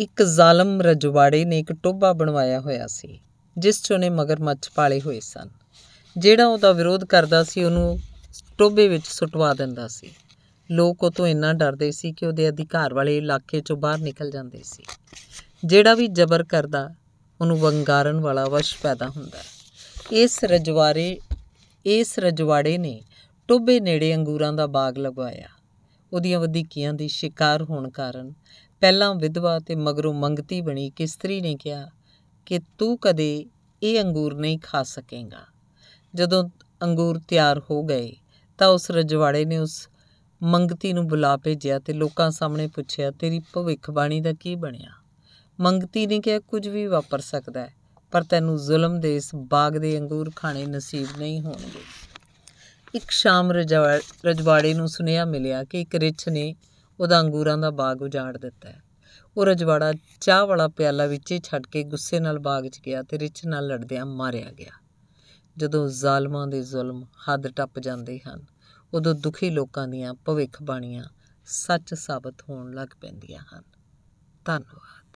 ਇੱਕ ਜ਼ਾਲਮ ਰਜਵਾੜੇ ਨੇ ਇੱਕ ਟੋਭਾ ਬਣਵਾਇਆ ਹੋਇਆ ਸੀ ਜਿਸ 'ਚ ਉਹਨੇ ਮਗਰਮੱਛ ਪਾਲੇ ਹੋਏ ਸਨ ਜਿਹੜਾ ਉਹਦਾ ਵਿਰੋਧ ਕਰਦਾ ਸੀ ਉਹਨੂੰ ਟੋਭੇ ਵਿੱਚ ਸੁਟਵਾ ਦਿੰਦਾ ਸੀ ਲੋਕ ਉਹ ਤੋਂ ਇੰਨਾ ਡਰਦੇ ਸੀ ਕਿ ਉਹਦੇ ਅਧਿਕਾਰ ਵਾਲੇ ਇਲਾਕੇ 'ਚੋਂ ਬਾਹਰ ਨਿਕਲ ਜਾਂਦੇ ਸੀ ਜਿਹੜਾ ਵੀ ਜ਼ਬਰ ਕਰਦਾ ਉਹਨੂੰ ਵੰਗਾਰਨ ਵਾਲਾ ਵਸ਼ ਪੈਦਾ ਹੁੰਦਾ ਇਸ ਰਜਵਾਰੇ ਇਸ ਰਜਵਾੜੇ ਨੇ ਟੋਭੇ ਨੇੜੇ ਅੰਗੂਰਾਂ ਦਾ ਬਾਗ ਲਗਵਾਇਆ ਉਹਦੀਆਂ ਵਧੀਕੀਆਂ ਦੀ ਸ਼ਿਕਾਰ ਹੋਣ ਕਾਰਨ ਪਹਿਲਾਂ ਵਿਧਵਾ ਤੇ ਮਗਰੋਂ ਮੰਗਤੀ ਬਣੀ ਕਿ ਇਸਤਰੀ ਨੇ ਕਿਹਾ ਕਿ ਤੂੰ ਕਦੇ ਇਹ ਅੰਗੂਰ ਨਹੀਂ ਖਾ ਸਕੇਂਗਾ ਜਦੋਂ ਅੰਗੂਰ ਤਿਆਰ ਹੋ ਗਏ ਤਾਂ ਉਸ ਰਜਵਾੜੇ ਨੇ ਉਸ ਮੰਗਤੀ ਨੂੰ ਬੁਲਾ ਭੇਜਿਆ ਤੇ ਲੋਕਾਂ ਸਾਹਮਣੇ ਪੁੱਛਿਆ ਤੇਰੀ ਭਵਿੱਖਬਾਣੀ ਦਾ ਕੀ ਬਣਿਆ ਮੰਗਤੀ ਨੇ ਕਿਹਾ ਕੁਝ ਵੀ ਵਾਪਰ ਸਕਦਾ ਹੈ ਪਰ ਤੈਨੂੰ ਜ਼ੁਲਮ ਦੇ ਇਸ ਬਾਗ ਦੇ ਅੰਗੂਰ ਖਾਣੇ ਨਸੀਬ ਨਹੀਂ ਹੋਣਗੇ ਇੱਕ ਸ਼ਾਮ ਰਜਵਾੜੇ ਨੂੰ ਸੁਨੇਹਾ ਮਿਲਿਆ ਕਿ ਇੱਕ ਰਿੱਛ ਨੇ ਉਹਦਾ ਅੰਗੂਰਾਂ ਦਾ ਬਾਗ ਉਜਾੜ ਦਿੱਤਾ ਹੈ ਉਹ ਰਜਵਾੜਾ ਚਾਹ ਵਾਲਾ ਪਿਆਲਾ ਵਿੱਚ ਹੀ ਛੱਡ ਕੇ ਗੁੱਸੇ ਨਾਲ ਬਾਗ 'ਚ ਗਿਆ ਤੇ ਰਿੱਛ ਨਾਲ ਲੜਦਿਆਂ ਮਾਰਿਆ ਗਿਆ ਜਦੋਂ ਜ਼ਾਲਮਾਂ ਦੇ ਜ਼ੁਲਮ ਹੱਦ ਟੱਪ ਜਾਂਦੇ ਹਨ ਉਦੋਂ ਦੁਖੀ ਲੋਕਾਂ ਦੀਆਂ ਭਵਿੱਖ ਬਾਣੀਆਂ ਸੱਚ ਸਾਬਤ ਹੋਣ ਲੱਗ ਪੈਂਦੀਆਂ ਹਨ ਧੰਨਵਾਦ